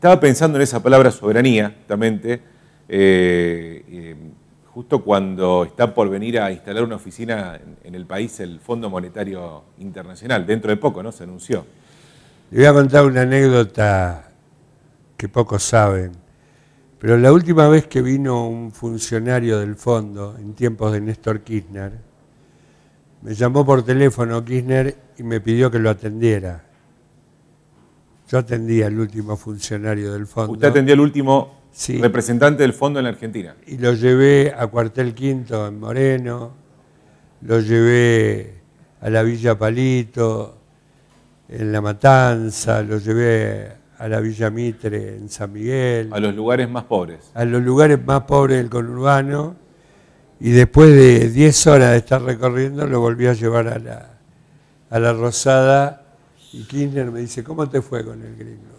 Estaba pensando en esa palabra soberanía, justamente, eh, eh, justo cuando está por venir a instalar una oficina en, en, el país el Fondo Monetario Internacional, dentro de poco, ¿no? Se anunció. Le voy a contar una anécdota que pocos saben, pero la última vez que vino un funcionario del fondo, en tiempos de Néstor Kirchner, me llamó por teléfono Kirchner y me pidió que lo atendiera. Yo atendía al último funcionario del fondo. Usted atendía al último representante del fondo en la Argentina. Y lo llevé a Cuartel Quinto en Moreno, lo llevé a la Villa Palito, en La Matanza, lo llevé a la Villa Mitre en San Miguel. A los lugares más pobres. A los lugares más pobres del conurbano. Y después de 10 horas de estar recorriendo, lo volví a llevar a la, a la Rosada y Kirchner me dice, ¿cómo te fue con el gringo?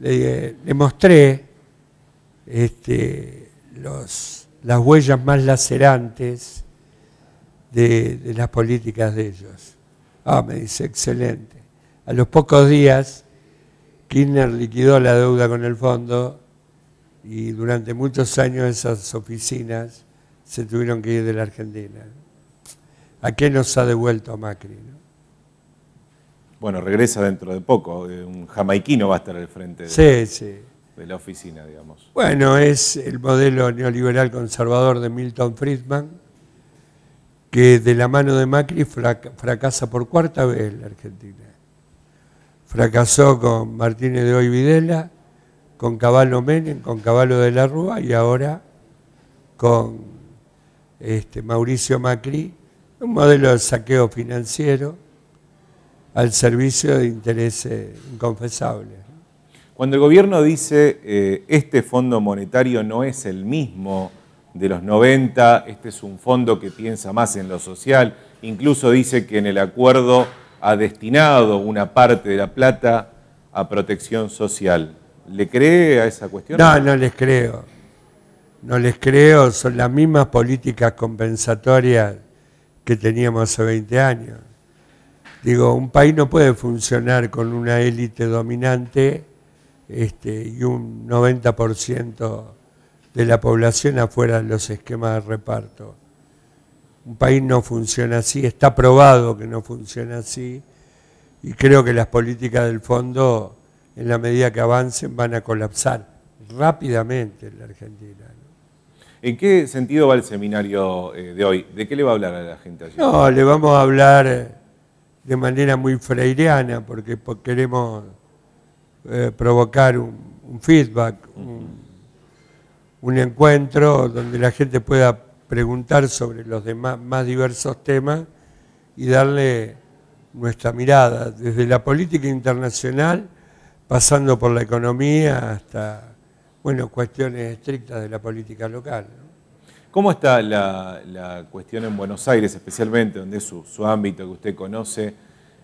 Le, mostré este, los, las huellas más lacerantes de, las políticas de ellos. Ah, me dice, excelente. A los pocos días, Kirchner liquidó la deuda con el fondo y durante muchos años esas oficinas se tuvieron que ir de la Argentina. ¿A qué nos ha devuelto Macri? Bueno, regresa dentro de poco. Eh, un jamaiquino va a estar al frente de, la oficina, digamos. Bueno, es el modelo neoliberal conservador de Milton Friedman, que de la mano de Macri fracasa por cuarta vez la Argentina. Fracasó con Martínez de Hoy Videla, con Caballo Menem, con Caballo de la Rúa y ahora con este, Mauricio Macri, un modelo de saqueo financiero al servicio de intereses eh, inconfesables. Cuando el gobierno dice eh, este fondo monetario no es el mismo de los 90, este es un fondo que piensa más en lo social, incluso dice que en el acuerdo ha destinado una parte de la plata a protección social. ¿Le cree a esa cuestión? No, no les creo. No les creo, son las mismas políticas compensatorias que teníamos hace 20 años. Digo, un país no puede funcionar con una élite dominante este, y un 90% de la población afuera de los esquemas de reparto. Un país no funciona así, está probado que no funciona así y creo que las políticas del fondo, en la medida que avancen, van a colapsar rápidamente en la Argentina. ¿En qué sentido va el seminario eh, de hoy? ¿De qué le va a hablar a la gente No, le vamos a hablar de manera muy freireana, porque queremos eh, provocar un, feedback, un, encuentro donde la gente pueda preguntar sobre los más diversos temas y darle nuestra mirada desde la política internacional, pasando por la economía hasta bueno cuestiones estrictas de la política local. ¿Cómo está la, cuestión en Buenos Aires, especialmente, donde es su, ámbito que usted conoce?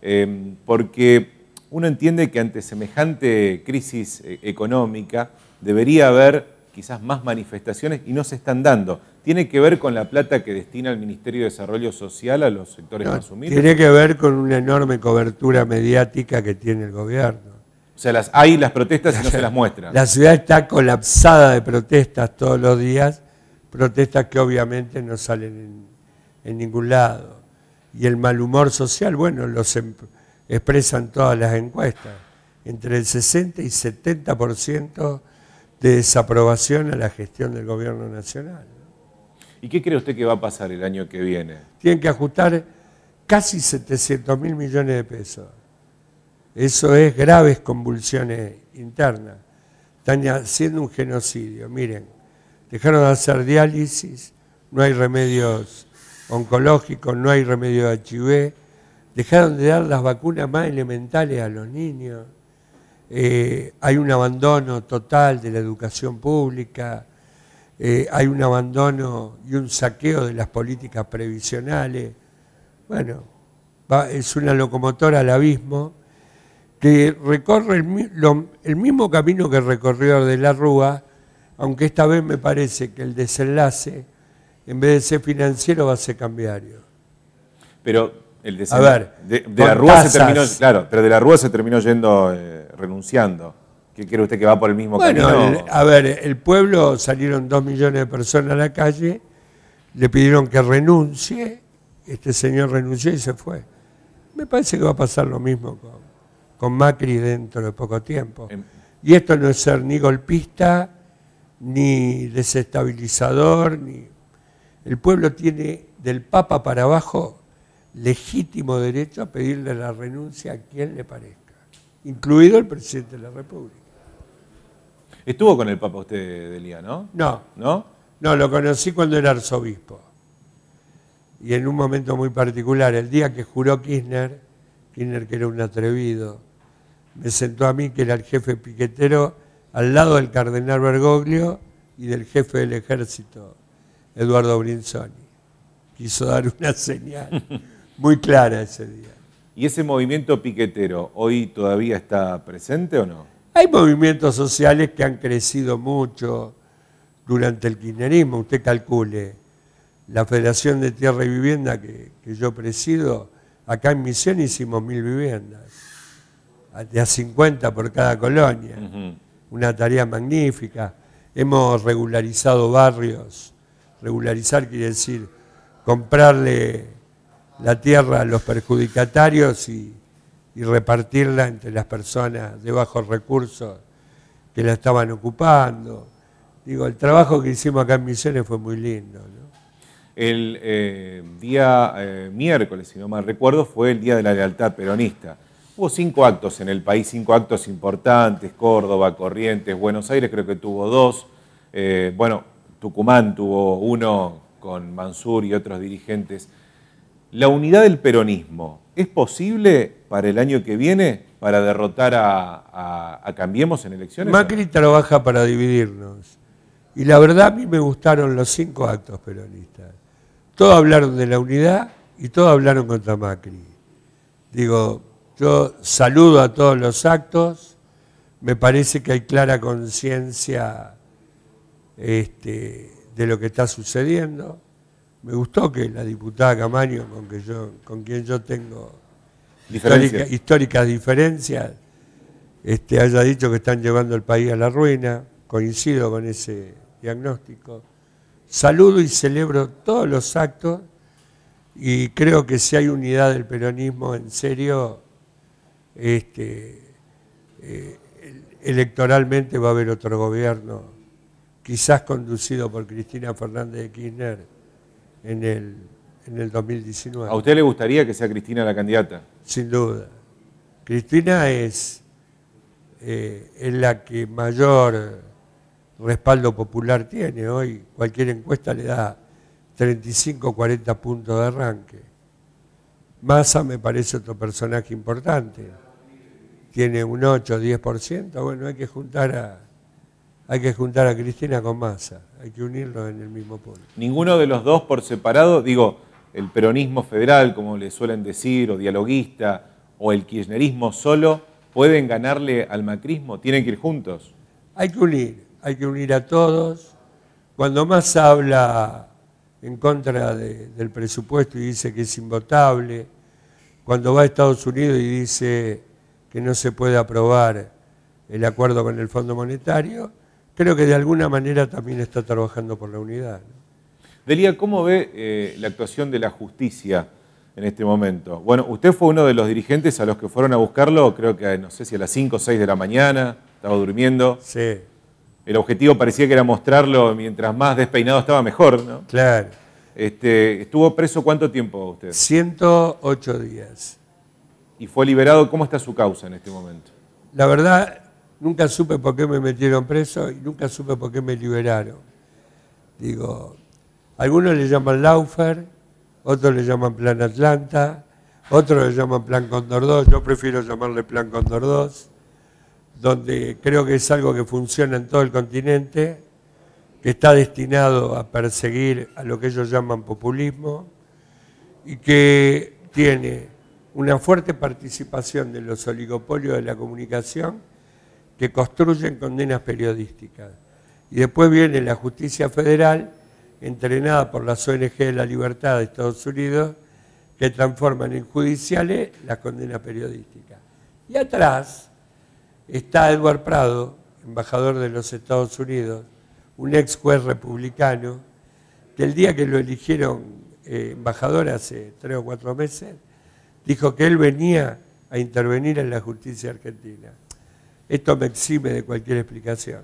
Em, porque uno entiende que ante semejante crisis eh, económica debería haber quizás más manifestaciones y no se están dando. ¿Tiene que ver con la plata que destina el Ministerio de Desarrollo Social a los sectores más humildes? Tiene que ver con una enorme cobertura mediática que tiene el gobierno. O sea, las, hay las protestas y no se las muestran. La ciudad está colapsada de protestas todos los días protestas que obviamente no salen en, ningún lado. Y el mal humor social, bueno, los em, expresan todas las encuestas. Entre el 60 y 70% de desaprobación a la gestión del gobierno nacional. ¿Y qué cree usted que va a pasar el año que viene? Tienen que ajustar casi 700 mil millones de pesos. Eso es graves convulsiones internas. Están haciendo un genocidio. Miren, dejaron de hacer diálisis, no hay remedios oncológicos, no hay remedio de HIV, dejaron de dar las vacunas más elementales a los niños, eh, hay un abandono total de la educación pública, eh, hay un abandono y un saqueo de las políticas previsionales. Bueno, es una locomotora al abismo que recorre el, el mismo camino que recorrió de la Rúa, aunque esta vez me parece que el desenlace, en vez de ser financiero, va a ser cambiario. Pero el desenlace... A ver, de, la Rúa se terminó, claro, pero de la Rúa se terminó yendo, eh, renunciando. ¿Qué quiere usted que va por el mismo camino? Bueno, a ver, el pueblo salieron dos millones de personas a la calle, le pidieron que renuncie, este señor renunció y se fue. Me parece que va a pasar lo mismo con, con Macri dentro de poco tiempo. Em. Y esto no es ser ni golpista, ni desestabilizador, ni... El pueblo tiene del Papa para abajo legítimo derecho a pedirle la renuncia a quien le parezca, incluido el presidente de la República. Estuvo con el Papa usted, Delia, ¿no? No. ¿No? No, lo conocí cuando era arzobispo. Y en un momento muy particular, el día que juró Kirchner, Kirchner que era un atrevido, me sentó a mí, que era el jefe piquetero, al lado del cardenal Bergoglio y del jefe del ejército, Eduardo Brinsoni. Quiso dar una señal muy clara ese día. ¿Y ese movimiento piquetero hoy todavía está presente o no? Hay movimientos sociales que han crecido mucho durante el kirchnerismo. Usted calcule, la Federación de Tierra y Vivienda que, yo presido, acá en Misión hicimos mil viviendas, de a 50 por cada colonia una tarea magnífica. Hemos regularizado barrios. Regularizar quiere decir comprarle la tierra a los perjudicatarios y, repartirla entre las personas de bajos recursos que la estaban ocupando. Digo, el trabajo que hicimos acá en Misiones fue muy lindo. El eh, día eh, miércoles, si no mal recuerdo, fue el Día de la Lealtad Peronista. Hubo cinco actos en el país, cinco actos importantes, Córdoba, Corrientes, Buenos Aires creo que tuvo dos, eh, bueno, Tucumán tuvo uno con Mansur y otros dirigentes. La unidad del peronismo, ¿es posible para el año que viene para derrotar a, a Cambiemos en elecciones? Macri trabaja para dividirnos. Y la verdad a mí me gustaron los cinco actos peronistas. Todos hablaron de la unidad y todos hablaron contra Macri. Digo, yo saludo a todos los actos, me parece que hay clara conciencia este, de lo que está sucediendo. Me gustó que la diputada Camaño, con, quien yo tengo históricas diferencias, este, haya dicho que están llevando el país a la ruina, coincido con ese diagnóstico. Saludo y celebro todos los actos y creo que si hay unidad del peronismo en serio, este, eh, electoralmente va a haber otro gobierno, quizás conducido por Cristina Fernández de Kirchner en el, 2019. ¿A usted le gustaría que sea Cristina la candidata? Sin duda. Cristina es, eh, es la que mayor respaldo popular tiene hoy. Cualquier encuesta le da 35 40 puntos de arranque. Massa me parece otro personaje importante tiene un 8 o 10%, bueno, hay que juntar a hay que juntar a Cristina con Massa, hay que unirlos en el mismo polo. Ninguno de los dos por separado, digo, el peronismo federal, como le suelen decir, o dialoguista, o el kirchnerismo solo, pueden ganarle al macrismo, tienen que ir juntos. Hay que unir, hay que unir a todos. Cuando Massa habla en contra del presupuesto y dice que es invotable, cuando va a Estados Unidos y dice que no se puede aprobar el acuerdo con el Fondo Monetario, creo que de alguna manera también está trabajando por la unidad. Delia, ¿cómo ve eh, la actuación de la justicia en este momento? Bueno, usted fue uno de los dirigentes a los que fueron a buscarlo, creo que no sé si a las 5 o 6 de la mañana, estaba durmiendo. Sí. El objetivo parecía que era mostrarlo mientras más despeinado estaba mejor, ¿no? Claro. Este, ¿Estuvo preso cuánto tiempo usted? 108 días y fue liberado. ¿Cómo está su causa en este momento? La verdad, nunca supe por qué me metieron preso y nunca supe por qué me liberaron. Digo, algunos le llaman Laufer, otros le llaman Plan Atlanta, otros le llaman Plan Condor 2, yo prefiero llamarle Plan Condor 2, donde creo que es algo que funciona en todo el continente, que está destinado a perseguir a lo que ellos llaman populismo y que tiene una fuerte participación de los oligopolios de la comunicación que construyen condenas periodísticas. Y después viene la justicia federal, entrenada por las ONG de la libertad de Estados Unidos, que transforman en judiciales las condenas periodísticas. Y atrás está Edward Prado, embajador de los Estados Unidos, un ex juez republicano, que el día que lo eligieron eh, embajador hace tres o cuatro meses, dijo que él venía a intervenir en la justicia argentina. Esto me exime de cualquier explicación.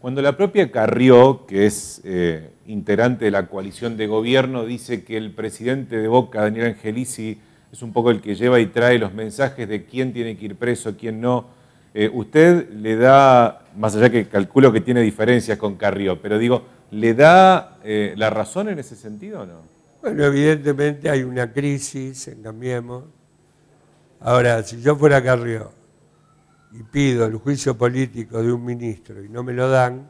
Cuando la propia Carrió, que es eh, integrante de la coalición de gobierno, dice que el presidente de Boca, Daniel Angelici, es un poco el que lleva y trae los mensajes de quién tiene que ir preso, quién no, eh, usted le da, más allá que calculo que tiene diferencias con Carrió, pero digo, ¿le da eh, la razón en ese sentido o no? Bueno, evidentemente hay una crisis en Cambiemos. Ahora, si yo fuera Carrió y pido el juicio político de un ministro y no me lo dan,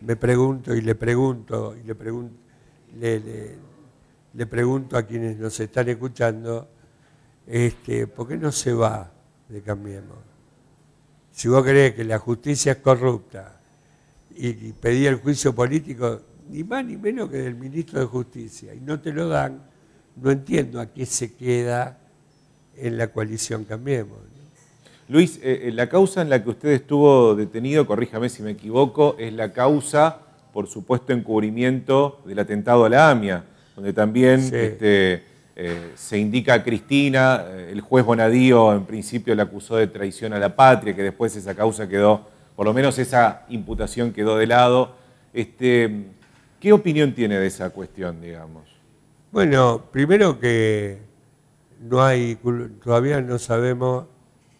me pregunto y le pregunto y le pregunto, a quienes nos están escuchando, este, ¿por qué no se va de Cambiemos? Si vos crees que la justicia es corrupta y, y pedí el juicio político, ni más ni menos que del ministro de Justicia, y no te lo dan, no entiendo a qué se queda en la coalición Cambiemos. Luis, eh, eh, la causa en la que usted estuvo detenido, corríjame si me equivoco, es la causa por supuesto encubrimiento del atentado a la AMIA, donde también este, eh, se indica a Cristina, el juez Bonadío en principio la acusó de traición a la patria, que después esa causa quedó, por lo menos esa imputación quedó de lado. Este, ¿Qué opinión tiene de esa cuestión, digamos? Bueno, primero que no hay, todavía no sabemos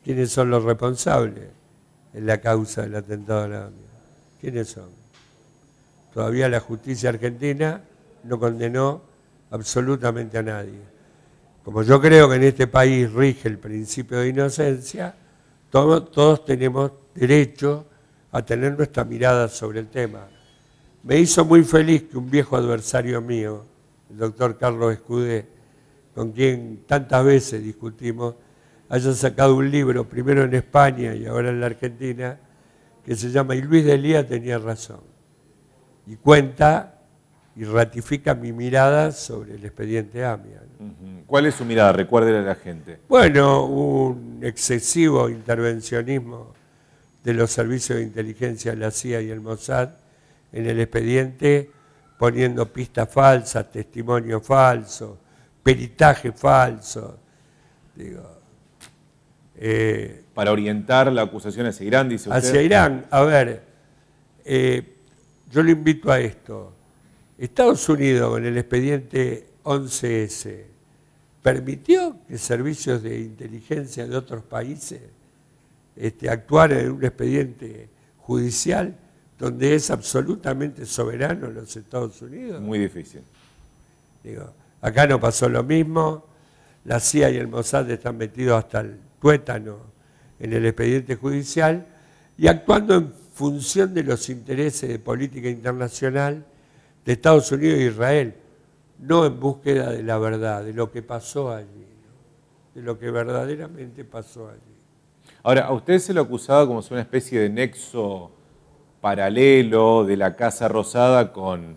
quiénes son los responsables en la causa del atentado a la ¿Quiénes son? Todavía la justicia argentina no condenó absolutamente a nadie. Como yo creo que en este país rige el principio de inocencia, todos, todos tenemos derecho a tener nuestra mirada sobre el tema. Me hizo muy feliz que un viejo adversario mío, el doctor Carlos Escudé, con quien tantas veces discutimos, haya sacado un libro, primero en España y ahora en la Argentina, que se llama Y Luis de tenía razón. Y cuenta y ratifica mi mirada sobre el expediente Amia. ¿Cuál es su mirada? Recuérdele a la gente. Bueno, un excesivo intervencionismo de los servicios de inteligencia de la CIA y el Mossad, en el expediente poniendo pistas falsas, testimonio falso, peritaje falso. Digo, eh, Para orientar la acusación hacia Irán, dice usted. Hacia Irán, a ver, eh, yo le invito a esto. Estados Unidos, en el expediente 11S, permitió que servicios de inteligencia de otros países este, actuaran en un expediente judicial donde es absolutamente soberano los Estados Unidos. Muy difícil. Digo, acá no pasó lo mismo, la CIA y el Mossad están metidos hasta el tuétano en el expediente judicial y actuando en función de los intereses de política internacional de Estados Unidos e Israel, no en búsqueda de la verdad, de lo que pasó allí, de lo que verdaderamente pasó allí. Ahora, a usted se lo acusaba como si una especie de nexo paralelo de la Casa Rosada con,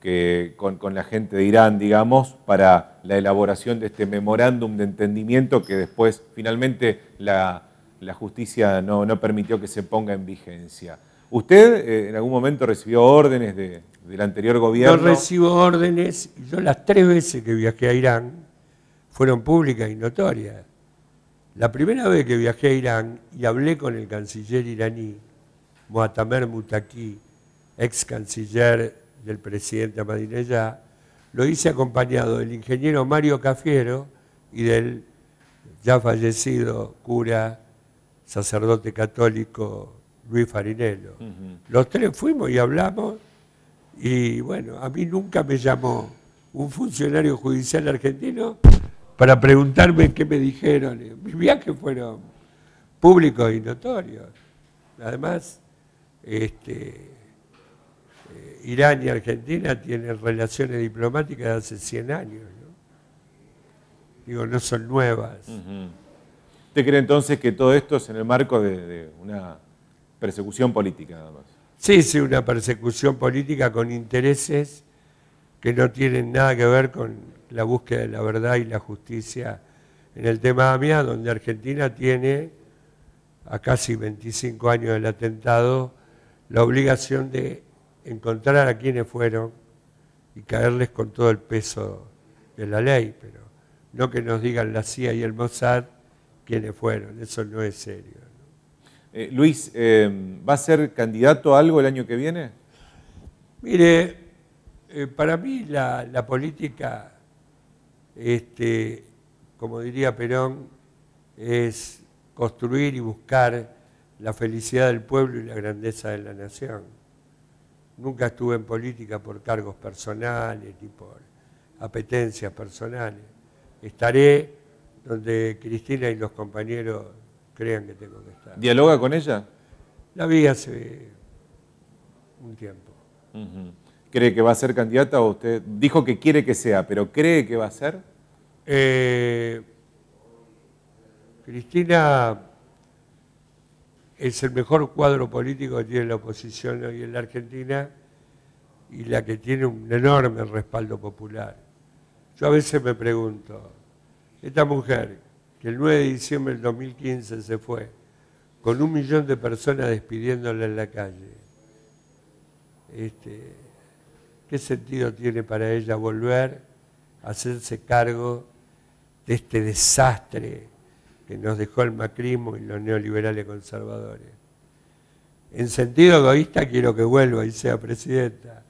que, con, la gente de Irán, digamos, para la elaboración de este memorándum de entendimiento que después finalmente la, justicia no, permitió que se ponga en vigencia. ¿Usted eh, en algún momento recibió órdenes del anterior gobierno? Yo recibo órdenes, yo las tres veces que viajé a Irán fueron públicas y notorias. La primera vez que viajé a Irán y hablé con el canciller iraní, Moatamer Mutaki, ex canciller del presidente Amadineya, lo hice acompañado del ingeniero Mario Cafiero y del ya fallecido cura, sacerdote católico Luis Farinello. Los tres fuimos y hablamos y bueno, a mí nunca me llamó un funcionario judicial argentino para preguntarme qué me dijeron. Mis viajes fueron públicos y notorios. Además, este, eh, Irán y Argentina tienen relaciones diplomáticas de hace 100 años. Digo, no son nuevas. ¿Usted cree entonces que todo esto es en el marco de, una persecución política nada Sí, sí, una persecución política con intereses que no tienen nada que ver con la búsqueda de la verdad y la justicia en el tema AMIA, donde Argentina tiene a casi 25 años del atentado la obligación de encontrar a quienes fueron y caerles con todo el peso de la ley, pero no que nos digan la CIA y el Mossad quienes fueron, eso no es serio. Eh, Luis, eh, ¿va a ser candidato a algo el año que viene? Mire, eh, para mí la, la política, este, como diría Perón, es construir y buscar la felicidad del pueblo y la grandeza de la nación. Nunca estuve en política por cargos personales ni por apetencias personales. Estaré donde Cristina y los compañeros crean que tengo que estar. ¿Dialoga con ella? La vi hace un tiempo. ¿Cree que va a ser candidata o usted dijo que quiere que sea, pero cree que va a ser? Eh, Cristina es el mejor cuadro político que tiene la oposición hoy en la Argentina y la que tiene un enorme respaldo popular. Yo a veces me pregunto, esta mujer que el 9 de diciembre del 2015 se fue, con un millón de personas despidiéndola en la calle, este, ¿qué sentido tiene para ella volver a hacerse cargo de este desastre? que nos dejó el macrismo y los neoliberales conservadores. En sentido egoísta quiero que vuelva y sea presidenta.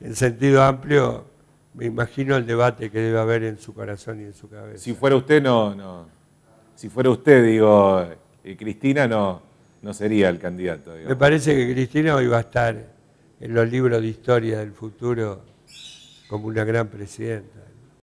En sentido amplio, me imagino el debate que debe haber en su corazón y en su cabeza. Si fuera usted, no, no. Si fuera usted, digo, y Cristina no, no sería el candidato. Me parece que Cristina hoy va a estar en los libros de historia del futuro como una gran presidenta.